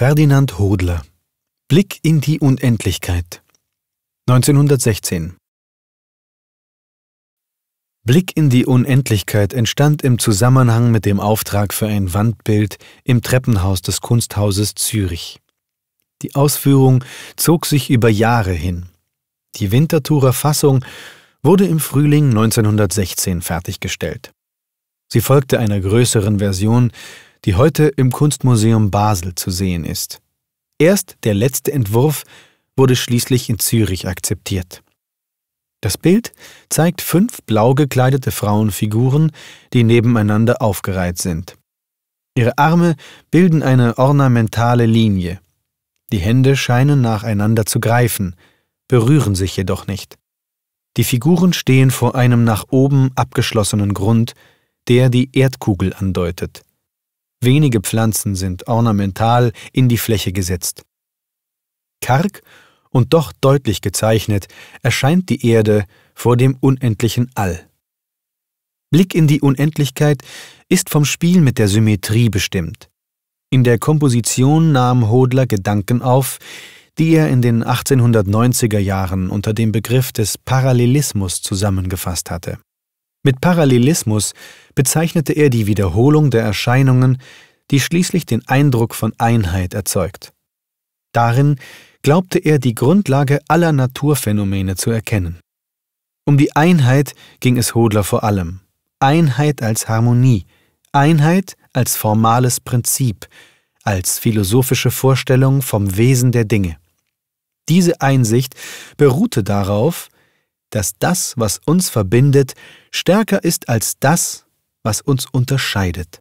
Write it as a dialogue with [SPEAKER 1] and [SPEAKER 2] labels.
[SPEAKER 1] Ferdinand Hodler Blick in die Unendlichkeit 1916 Blick in die Unendlichkeit entstand im Zusammenhang mit dem Auftrag für ein Wandbild im Treppenhaus des Kunsthauses Zürich. Die Ausführung zog sich über Jahre hin. Die Winterthurer Fassung wurde im Frühling 1916 fertiggestellt. Sie folgte einer größeren Version, die heute im Kunstmuseum Basel zu sehen ist. Erst der letzte Entwurf wurde schließlich in Zürich akzeptiert. Das Bild zeigt fünf blau gekleidete Frauenfiguren, die nebeneinander aufgereiht sind. Ihre Arme bilden eine ornamentale Linie. Die Hände scheinen nacheinander zu greifen, berühren sich jedoch nicht. Die Figuren stehen vor einem nach oben abgeschlossenen Grund, der die Erdkugel andeutet. Wenige Pflanzen sind ornamental in die Fläche gesetzt. Karg und doch deutlich gezeichnet erscheint die Erde vor dem unendlichen All. Blick in die Unendlichkeit ist vom Spiel mit der Symmetrie bestimmt. In der Komposition nahm Hodler Gedanken auf, die er in den 1890er Jahren unter dem Begriff des Parallelismus zusammengefasst hatte. Mit Parallelismus bezeichnete er die Wiederholung der Erscheinungen, die schließlich den Eindruck von Einheit erzeugt. Darin glaubte er die Grundlage aller Naturphänomene zu erkennen. Um die Einheit ging es Hodler vor allem. Einheit als Harmonie, Einheit als formales Prinzip, als philosophische Vorstellung vom Wesen der Dinge. Diese Einsicht beruhte darauf, dass das, was uns verbindet, stärker ist als das, was uns unterscheidet.